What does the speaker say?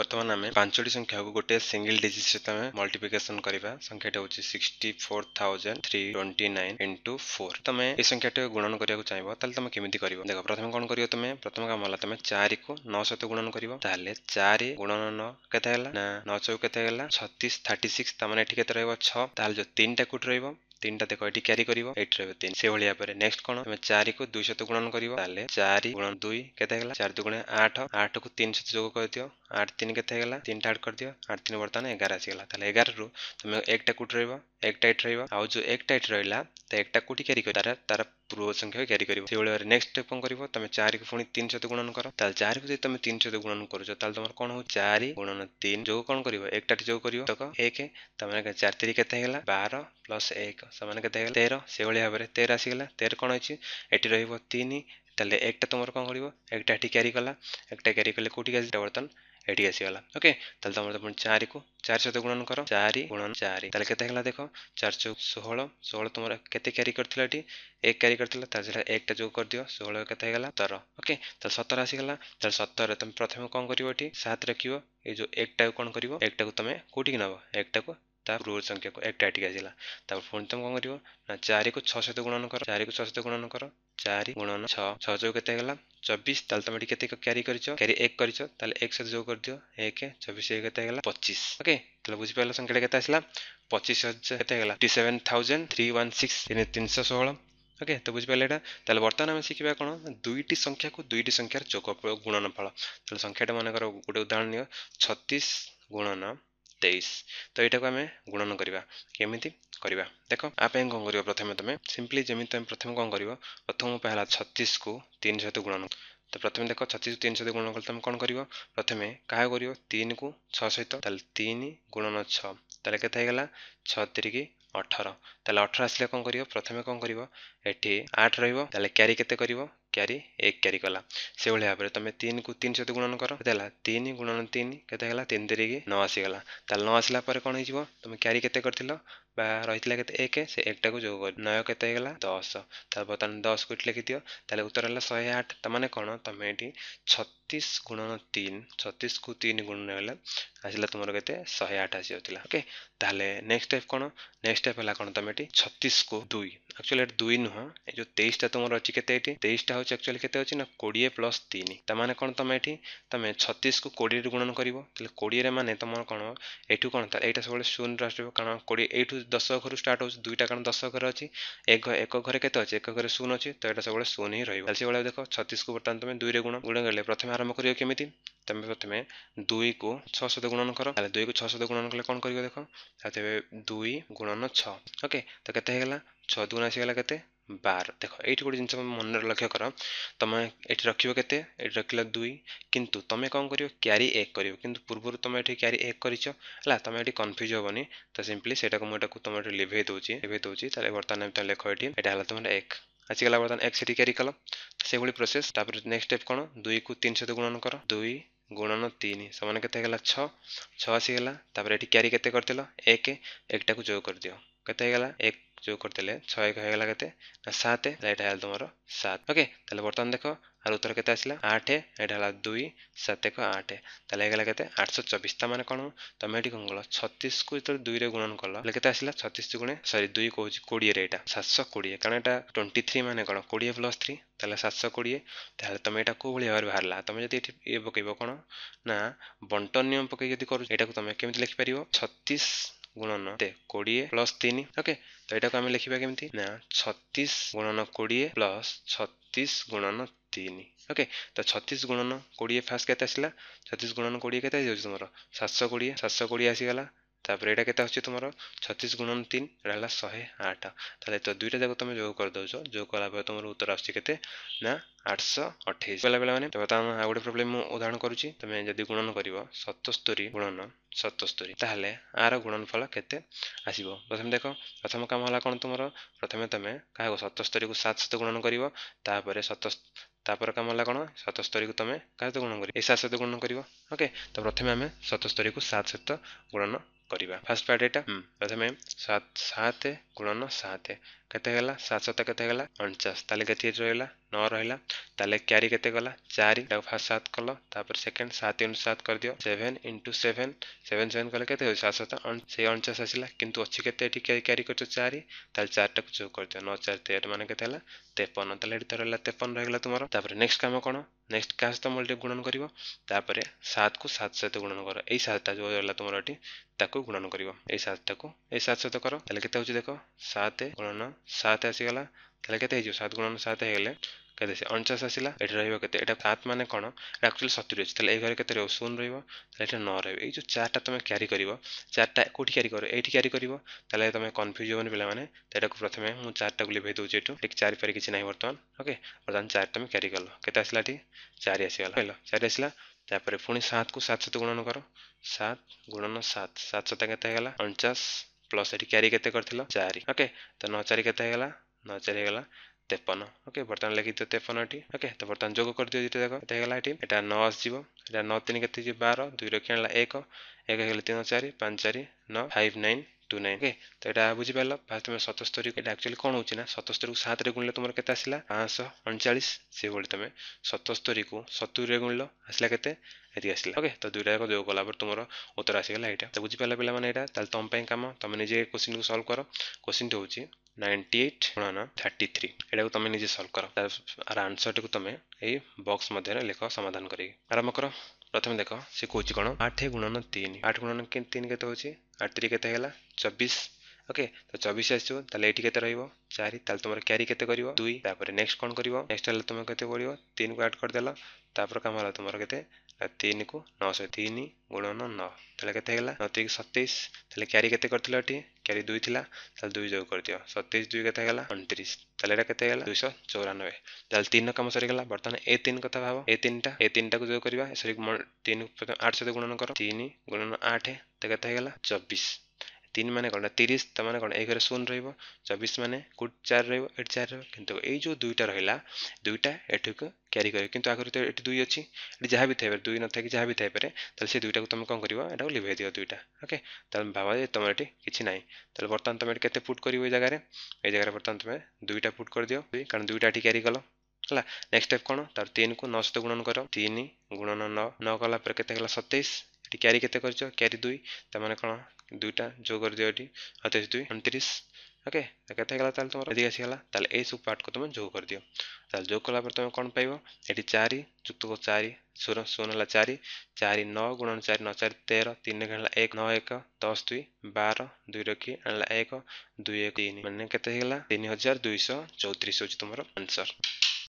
ବର୍ତ୍ତମାନ ଆମେ ପାଞ୍ଚଟି ସଂଖ୍ୟାକୁ ଗୋଟିଏ ସିଙ୍ଗିଲ୍ ଡିଜିଟ୍ରେ ଆମେ ମଲ୍ଟିପ୍ଲିକେସନ୍ କରିବା ସଂଖ୍ୟାଟି ହେଉଛି sixty four thousand three twenty nine into four ତମେ ଏଇ ସଂଖ୍ୟାଟିକୁ ଗୁଣନ କରିବାକୁ ଚାହିଁବ ତାହେଲେ ତମେ କେମିତି କରିବ ଦେଖ ପ୍ରଥମେ କ'ଣ କରିବ ତମେ ପ୍ରଥମ କାମ ହେଲା ତମେ ଚାରିକୁ ନଅ ସହିତ ଗୁଣନ କରିବ ତାହେଲେ ଚାରି ଗୁଣନ ନଅ କେତେ ହେଲା ନା ନଅ ଚଉ କେତେ ହେଲା ଛତିଶ ଥାର୍ଟି ସିକ୍ସ ତାମାନେ ଏଠି କେତେ ରହିବ ଛଅ ତାହେଲେ ଯେଉଁ ତିନିଟା କୋଟି ରହିବ তিনটা দেখ এটি ক্যারি করব এটি রহব তিন সেইভাবে ভাবে নেক্সট কোণ আমি চারি কু দুই সহ গুণন করব তাহলে চারি গুণ দুই কেতে গেল চারি দুগুণে আট আট কু তিন সহ যোগ করে আট তিন কেতে গেল তিনটা আট করে দিও আট তিন বর্তমানে এগার আসিগলা তাহলে এগার রু তুমি একটা কোটি রহব একটা এটি রহব আউ যে একটা এটি রহলা তো একটা কোটি ক্যারি করে তার তার ପୂର୍ବ ସଂଖ୍ୟା କ୍ୟାରି କରିବ ସେଇଭଳି ଭାବରେ ନେକ୍ସଟ ଷ୍ଟେପ୍ କ'ଣ କରିବ ତମେ ଚାରିକୁ ପୁଣି ତିନି ସହିତ ଗୁଣନ କର ତାହେଲେ ଚାରିକୁ ଯଦି ତମେ ତିନି ସହିତ ଗୁଣନ କରୁଛ ତାହେଲେ ତମର କ'ଣ ହଉଛି ଚାରି ଗୁଣନ ତିନି ଯୋଗ କ'ଣ କରିବ ଏକଟାଟି ଯୋଗ କରିବ ତକ ଏକ ତାମାନେ ଚାରି ତିରି କେତେ ହେଇଗଲା ବାର ପ୍ଲସ୍ ଏକ ସମାନ କେତେ ହେଇଗଲା ତେର ସେଇଭଳି ଭାବରେ ତେର ଆସିଗଲା ତେର କ'ଣ ଅଛି ଏଠି ରହିବ ତିନି ତାହେଲେ ଏକଟା ତମର କ'ଣ କରିବ ଏକଟା ଏଠି କ୍ୟାରି କଲା ଏକଟା କ୍ୟାରି କଲେ କୋଉଠିକି ଆସିଲା ବର୍ତ୍ତମାନ એટલે આસી આલા ઓકે તલ તો અમાર તો પણ 4 કો 4 સતો ગુણન કરો 4 ગુણ 4 તલ કેતે હેલા દેખો 4 ચોક 16 16 તમરા કેતે કેરી કરતલાટી 1 કેરી કરતલા તા જરા 1 ટે જો કર દિયો 16 કેતે હેલા 17 ઓકે તલ 17 આસી ગલા તલ 17 તમ પ્રથમે કોણ કરીબોટી 7 રાખીવો એ જો 1 ટે કોણ કરીબો 1 ટે કો તમે કોટી ક નહો 1 ટે કો तृह संख्याक एकटा टिकै आइला पो तारिक छ गुणन गर चारिक छ सत गुणन चारिक गुणन छोग केतला चबिस ति क्यारे क्यारि एक सत्य जो गरिदियो एक चबिस एक केत पच्चिस ओके त बुझि पार संख्याटा केत आसा पचिसि हजार two seven thousand three one six तिनश ओके त बुझिपार वर्तमान आम सिक्दा कुई संख्याक दुई संख्यार ज गुणन फल संख्याटा मनको उदाहरण दियो छतिस गुणन ତେଇଶ ତ ଏଇଟାକୁ ଆମେ ଗୁଣନ କରିବା କେମିତି କରିବା ଦେଖ ଆ ପାଇଁ କ'ଣ କରିବ ପ୍ରଥମେ ତୁମେ ସିମ୍ପଲି ଯେମିତି ତୁମେ ପ୍ରଥମେ କ'ଣ କରିବ ପ୍ରଥମ ଉପାୟ ହେଲା ଛତିଶକୁ ତିନିଶହ ଗୁଣନ ତ ପ୍ରଥମେ ଦେଖ ଛତିଶକୁ ତିନିଶହ ଗୁଣନ କଲେ ତୁମେ କ'ଣ କରିବ ପ୍ରଥମେ କାହା କରିବ ତିନିକୁ ଛଅ ସହିତ ତାହେଲେ ତିନି ଗୁଣନ ଛଅ ତାହେଲେ କେତେ ହେଇଗଲା ଛତିରିକି ଅଠର ତାହେଲେ ଅଠର ଆସିଲେ କ'ଣ କରିବ ପ୍ରଥମେ କ'ଣ କରିବ ଏଠି ଆଠ ରହିବ ତାହେଲେ କ୍ୟାରି କେତେ କରିବ କ୍ୟାରି ଏକ କ୍ୟାରି କଲା ସେଭଳି ଭାବରେ ତୁମେ ତିନିକୁ ତିନି ସହିତ ଗୁଣନ କର କେତେ ହେଲା ତିନି ଗୁଣନ ତିନି କେତେ ହେଲା ତିନି ତିରିକି ନଅ ଆସିଗଲା ତାହେଲେ ନଅ ଆସିଲା ପରେ କ'ଣ ହେଇଯିବ ତୁମେ କ୍ୟାରି କେତେ କରିଥିଲ ବା ରହିଥିଲା କେତେ ଏକ ସେ ଏକଟାକୁ ଯୋଗ କରି ନୟ କେତେ ହେଇଗଲା ଦଶ ତାପରେ ବର୍ତ୍ତମାନ ଦଶକୁ ଏଠି ଲେଖିଦିଅ ତାହେଲେ ଉତ୍ତର ହେଲା ଶହେ ଆଠ ତା ମାନେ କ'ଣ ତମେ ଏଠି ଛତିଶ ଗୁଣନ ତିନି ଛତିଶକୁ ତିନି ଗୁଣନ ହେଲା ଆସିଲା ତୁମର କେତେ ଶହେ ଆଠ ଆସିଯାଉଥିଲା ଓକେ ତାହେଲେ ନେକ୍ସଟ ଷ୍ଟେପ୍ କ'ଣ ନେକ୍ସଟ ଷ୍ଟେପ୍ ହେଲା କ'ଣ ତମେ ଏଠି ଛତିଶକୁ ଦୁଇ ଆକ୍ଚୁଆଲି ଏଠି ଦୁଇ ନୁହଁ ଏ ଯେଉଁ ତେଇଶଟା ତୁମର ଅଛି କେତେ ଏଠି ତେଇଶଟା ହେଉଛି ଆକ୍ଚୁଆଲି କେତେ ଅଛି ନା କୋଡ଼ିଏ ପ୍ଲସ୍ ତିନି ତାମାନେ କ'ଣ ତମେ ଏଠି ତମେ ଛତିଶକୁ କୋଡ଼ିଏରେ ଗୁଣନ କରିବ ତାହେଲେ କୋଡ଼ିଏରେ ମାନେ ତମର କ'ଣ ଏଇଠୁ କ'ଣ ଏଇଟା ସବୁବେଳେ ଶୂନରେ ଆସିବ କାରଣ କୋଡ଼ିଏ ଏଇଠୁ দশ ঘর স্টার্ট হচ্ছে দুইটা কারণ দশ ঘর অছি এক এক ঘরে কেতে অছে এক ঘরে শূন্য অছে তো এটা সবুজ শূন্য হি রহব সেভাবে দেখ ছতিশকু বর্তমান তুমি দুইরে গুণ গুণ গেলে প্রথমে আরম্ভ করিব কেমিতি তুমি প্রথমে দুইকু ছ সহ গুণন কর তাহলে দুইকু ছ সহ গুণন কলে কম করব দেখ তেবে দুই গুণন ছ ওকে তো কেতে হয়ে গেল ছ দুগুণ আসিগলা কেতে বার দেখ এইটি গোটে জিনিস তুমি মনে লক্ষ্য কর তুমি এটি রখিব কেতে এটি রখিল দুই কিন্তু তুমি কম করিব ক্যারি এক করিব কিন্তু পূর্বর তুমি এটি ক্যারি এক করিছ হল তুমি এটি কনফ্ୟୁজ হবনি তো সিম্পলি সেটাকে মু এটাকে তোমার এটি লিভাই দেউছি লিভাই দেউছি তাহলে বর্তমানে আমি তাহলে লেখ এটি এটা হল তোমার এক ଆସିଗଲା ବର୍ତ୍ତମାନ ଏକ ସେଠି କ୍ୟାରି କଲ ସେଭଳି ପ୍ରୋସେସ୍ ତାପରେ ନେକ୍ସଟ ଷ୍ଟେପ୍ କ'ଣ ଦୁଇକୁ ତିନି ସହିତ ଗୁଣନ କର ଦୁଇ ଗୁଣନ ତିନି ସମାନ କେତେ ହେଇଗଲା ଛଅ ଛଅ ଆସିଗଲା ତାପରେ ଏଠି କ୍ୟାରି କେତେ କରିଥିଲ ଏକ ଏକଟାକୁ ଯୋଗ କରିଦିଅ কেতে গেল এক যোগ ಗೊತ್ತಾಗಲ್ಲ ಏಕ್ ಜೋಗ್ ಕೊಡ್ತಿಲ್ಲ ಛಯ ಹೇಗಲಾಗತ್ತೆ ಸಾತೆ এটা হল তোমার সাত ওকে তাহলে বর্তমান দেখো আর উত্তর কেতে আসলা আঠ এটা হল দুই সাত এক আঠ তাহলে হয়ে গেল কেতে আটশো চব্বিশ তা মানে কোণ তুমি এটি কোণ কল ছত্রিশ কু দুই রে গুণন কল তাহলে কেতে আসলা ছত্রিশ গুণে সরি দুই কହୁছি কোড়িয়ে এটা সাতশো কোড়িয়ে কারণ এটা টোয়েন্টি থ্রি মানে কোণ কোড়িয়ে প্লস থ্রি তাহলে সাতশো কোড়িয়ে তাহলে তুমি এটা কেউ ভাবে বাহারা তুমি যদি এটি ইয়ে পকাইব কোণ না বন্টন নিয়ম পকাই যদি করো এটা তুমি কেমি লিখিপার ছত্রিশ ଗୁଣନ କୋଡ଼ିଏ ପ୍ଲସ୍ ତିନି ଓକେ ତ ଏଇଟାକୁ ଆମେ ଲେଖିବା କେମିତି ନା ଛତିଶ ଗୁଣନ କୋଡ଼ିଏ ପ୍ଲସ୍ ଛତିଶ ଗୁଣନ ତିନି ଓକେ ତ ଛତିଶ ଗୁଣନ କୋଡ଼ିଏ ଫାଷ୍ଟ କେତେ ଆସିଲା ଛତିଶ ଗୁଣନ କୋଡ଼ିଏ କେତେ ଆସିଯାଉଛି ତୁମର ସାତଶହ କୋଡ଼ିଏ ସାତଶହ କୋଡ଼ିଏ ଆସିଗଲା ତାପରେ ଏଇଟା କେତେ ଆସୁଛି ତୁମର ଛତିଶ ଗୁଣନ ତିନି ଏଇଟା ହେଲା ଶହେ ଆଠ ତାହେଲେ ତ ଦୁଇଟା ଯାକ ତୁମେ ଯୋଗ କରିଦେଉଛ ଯୋଗ କଲାପରେ ତୁମର ଉତ୍ତର ଆସୁଛି କେତେ ନା ଆଠଶହ ଅଠେଇଶ କହିଲା ପିଲାମାନେ ତ ବର୍ତ୍ତମାନ ଆଉ ଗୋଟେ ପ୍ରୋବ୍ଲେମ୍ ମୁଁ ଉଦାହରଣ କରୁଛି ତୁମେ ଯଦି ଗୁଣନ କରିବ ସତସ୍ତରି ଗୁଣନ ସତସ୍ତରି ତାହେଲେ ଆର ଗୁଣନ ଫଳ କେତେ ଆସିବ ପ୍ରଥମେ ଦେଖ ପ୍ରଥମ କାମ ହେଲା କ'ଣ ତୁମର ପ୍ରଥମେ ତୁମେ କାହାକୁ ସତସ୍ତରୀକୁ ସାତ ସହିତ ଗୁଣନ କରିବ ତାପରେ ସତ ତାପରେ କାମ ହେଲା କ'ଣ ସତସ୍ତରୀକୁ ତୁମେ କାହା ସହିତ ଗୁଣନ କରିବ ଏଇ ସାତ ସହିତ ଗୁଣନ କରିବ ଓକେ ତ ପ୍ରଥମେ ଆମେ ସତସ୍ତରୀକୁ ସାତ ସହିତ ଗୁଣନ કરીબા ફર્સ્ટ પાર્ટ હેટા પ્રથમે 7 7 ગુણાનો 7 કહેતેલા 700 કેતેલા 49 તલે કે 3 રહેલા 9 રહેલા તલે કેરી કેતે કલા 4 એટા ફર્સ્ટ સાત કરલો તાપર સેકન્ડ 7 ઇન 7 કર દયો 7 * 7 7 7 કરલે કેતે હોય છે 700 949 આસીલા કીંતુ ઓછી કેતે ઠીક કેરી કરતો 4 તલે 4 ટક જો કરતો 9 4 13 મને કેતેલા 53 તલે એડ તો રહેલા 53 રહે ગલા તમારો તાપર નેક્સ્ટ કામ કોણ ନେକ୍ସଟ କାହା ସହିତ ମଲ୍ଟିକୁ ଗୁଣନ କରିବ ତାପରେ ସାତକୁ ସାତ ସହିତ ଗୁଣନ କର ଏଇ ସାତଟା ଯେଉଁ ରହିଲା ତୁମର ଏଠି ତାକୁ ଗୁଣନ କରିବ ଏଇ ସାତଟାକୁ ଏଇ ସାତ ସହିତ କର ତାହେଲେ କେତେ ହେଉଛି ଦେଖ ସାତ ଗୁଣନ ସାତ ଆସିଗଲା ତାହେଲେ କେତେ ହେଇଯିବ ସାତ ଗୁଣନ ସାତ ହେଇଗଲେ କେତେ ସେ ଅଣଚାଶ ଆସିଲା ଏଠି ରହିବ କେତେ ଏଇଟା ସାତ ମାନେ କ'ଣ ଏଇଟା ଆକ୍ଚୁଆଲି ସତୁରି ଅଛି ତାହେଲେ ଏଇ ଘରେ କେତେ ରହିବ ଶୂନ ରହିବ ତାହେଲେ ଏଠି ନ ରହିବ ଏଇ ଯେଉଁ ଚାରିଟା ତୁମେ କ୍ୟାରି କରିବ ଚାରିଟା କେଉଁଠି କ୍ୟାରି କର ଏଇଠି କ୍ୟାରି କରିବ ତାହେଲେ ତୁମେ କନଫ୍ୟୁଜ୍ ହେବନି ପିଲାମାନେ ତ ଏଟାକୁ ପ୍ରଥମେ ମୁଁ ଚାରିଟାକୁ ଲିଭେଇ ଦେଉଛି ଏଠୁ ଟିକେ ଚାରି ପାରି କିଛି ନାହିଁ ବର୍ତ୍ତମାନ ଓକେ ବର୍ତ୍ତମାନ ଚାରି ତୁମେ କ୍ୟାରି କଲ କେତେ ଆସିଲା ଏଠି ଚାରି ଆସିଗଲା କହିଲ ଚାରି ଆସିଲା ତାପରେ ପୁଣି ସାତକୁ ସାତ ସହିତ ଗୁଣନ କର ସାତ ଗୁଣନ ସାତ ସାତ ସତ କେତେ ହେଇଗଲା ଅଣଚାଶ ପ୍ଲସ୍ ଏଠି କ୍ୟାରି କେତେ କରିଥିଲ ଚାରି ଓକେ ତ ନଅ ଚାରି କେତେ ହେଇଗଲା ନଅ ଚାରି ହେଇଗଲା তেপন ওকে বর্তমানে লিখিত তেপনটি ওকে তো বর্তমানে যোগ করে দিও দেখো এটা হয়ে গেল এটি এটা ন আসবে এটা ন তিন কে বার দুই রক্ষা এক এক হলে তিন চারি পাঁচ চারি ন five nine two nine okay ତ ଏଇଟା ବୁଝିପାରିଲ ଫାଷ୍ଟ ତୁମେ ସତସ୍ତରୀ ଏଇଟା ଆକ୍ଚୁଆଲି କ'ଣ ହେଉଛି ନା ସତସ୍ତରୀକୁ ସାତରେ ଗୁଣିଲେ ତୁମର କେତେ ଆସିଲା ପାଞ୍ଚଶହ ଅଣଚାଳିଶ ସେଭଳି ତୁମେ ସତସ୍ତରୀକୁ ସତୁରିରେ ଗୁଣିଲ ଆସିଲା କେତେ ଏତିକି ଆସିଲା ଓକେ ତ ଦୁଇଟା ଯାକ ଯୋଗ କଲା ପରେ ତୁମର ଉତ୍ତର ଆସିଗଲା ଏଇଟା ତ ବୁଝିପାରିଲା ପିଲାମାନେ ଏଇଟା ତାହେଲେ ତୁମ ପାଇଁ କାମ ତୁମେ ନିଜେ କୋଶ୍ଚିନ୍କୁ ସଲ୍ଭ କର କୋଶ୍ଚିନ୍ଟି ହେଉଛି ନାଇଣ୍ଟି ଏଇଟ୍ ଉଣାନ ଥାର୍ଟି ଥ୍ରୀ ଏଇଟାକୁ ତୁମେ ନିଜେ ସଲ୍ଭ କର ତାର ଆନ୍ସର୍ଟିକୁ ତୁମେ ଏଇ ବକ୍ସ ମଧ୍ୟରେ ଲେଖ ସମାଧାନ କରିକି ଆରମ୍ଭ କର প্রথমে দেখ সে কৌছি কোণ আঠ গুণন তিন আঠ গুণন তিন কেতে হচ্ছে আট তিন কেতে হল চব্বিশ ଓକେ ତ ଚବିଶ ଆସିବ ତାହେଲେ ଏଇଠି କେତେ ରହିବ ଚାରି ତାହେଲେ ତୁମର କ୍ୟାରି କେତେ କରିବ ଦୁଇ ତାପରେ ନେକ୍ସଟ କ'ଣ କରିବ ନେକ୍ସଟ ହେଲେ ତୁମେ କେତେ ପଡ଼ିବ ତିନିକୁ ଆଡ଼ କରିଦେଲ ତାପରେ କାମ ହେଲା ତୁମର କେତେ ତିନିକୁ ନଅ ଶହ ତିନି ଗୁଣନ ନଅ ତାହେଲେ କେତେ ହେଇଗଲା ନଅ ତିରିକି ସତେଇଶ ତାହେଲେ କ୍ୟାରି କେତେ କରିଥିଲ ଏଠି କ୍ୟାରି ଦୁଇ ଥିଲା ତାହେଲେ ଦୁଇ ଯୋଗ କରିଦିଅ ସତେଇଶ ଦୁଇ କେତେ ହେଇଗଲା ଅଣତିରିଶ ତାହେଲେ ଏଇଟା କେତେ ହେଇଗଲା ଦୁଇଶହ ଚଉରାନବେ ତାହେଲେ ତିନିର କାମ ସରିଗଲା ବର୍ତ୍ତମାନ ଏ ତିନି କଥା ଭାବ ଏ ତିନିଟା ଏ ତିନିଟାକୁ ଯୋଗ କରିବା ସରି ତିନି ଆଠ ସହିତ ଗୁଣନ କର ତିନି ଗୁଣନ ଆଠ ତ କେତେ ହେଇଗଲା ଚବିଶ তিন মানে କ'ଣ ତିରିଶ ତା ମାନେ କ'ଣ ଏକରେ ଶୂନ ରହିବ ଚବିଶ ମାନେ କେଉଁଠି ଚାରି ରହିବ ଏଠି ଚାରି ରହିବ କିନ୍ତୁ ଏଇ ଯେଉଁ ଦୁଇଟା ରହିଲା ଦୁଇଟା ଏଠିକୁ କ୍ୟାରି କରିବ କିନ୍ତୁ ଆଗରୁ ତ ଏଠି ଦୁଇ ଅଛି ଏଠି ଯାହା ବି ଥାଇପାରେ ଦୁଇ ନଥାଇକି ଯାହା ବି ଥାଇପାରେ ତାହେଲେ ସେ ଦୁଇଟାକୁ ତୁମେ କ'ଣ କରିବ ଏଟାକୁ ଲିଭେଇ ଦିଅ ଦୁଇଟା ଓକେ ତାହେଲେ ଭାବ ଯେ ତୁମର ଏଠି କିଛି ନାହିଁ ତାହେଲେ ବର୍ତ୍ତମାନ ତୁମେ ଏଠି କେତେ ପୁଟ୍ କରିବ ଏଇ ଜାଗାରେ ଏଇ ଜାଗାରେ ବର୍ତ୍ତମାନ ତୁମେ ଦୁଇଟା ପୁଟ୍ କରିଦିଅ କାରଣ ଦୁଇଟା ଏଠି କ୍ୟାରି କଲ ହେଲା ନେକ୍ସଟ ଷ୍ଟେପ୍ କ'ଣ ତାର ତିନିକୁ ନଅ ସହିତ ଗୁଣନ କର ତିନି ଗୁଣନ ନଅ ନଅ କଲା ପରେ କେତେ ହେଲା ସତେଇଶ ଏଠି କ୍ୟାରି କେତେ କରିଛ କ୍ୟାରି ଦୁଇ ତାମାନେ କ'ଣ দুইটা যোগ আর দুই এটি সাতাইশ দুই উনত্রিশ ওকে কেতে গেল তাহলে তোমার এদিকে আসিগলা তাহলে এই সব পার্টকে তুমি যোগ করে দিও তাহলে যোগ কলা পরে তুমি কোণ পাইব এটি চারি যুক্ত কর চারি শূন্য শূন্য হল চারি চারি ন গুণ চারি ন চারি তের তিন এক হল এক ন এক দশ দুই বার দুই রক্ষি আনলা এক দুই এক তিন মানে কেতে হয়ে গেল তিন হাজার দুইশ চৌত্রিশ হচ্ছে তোমার আনসর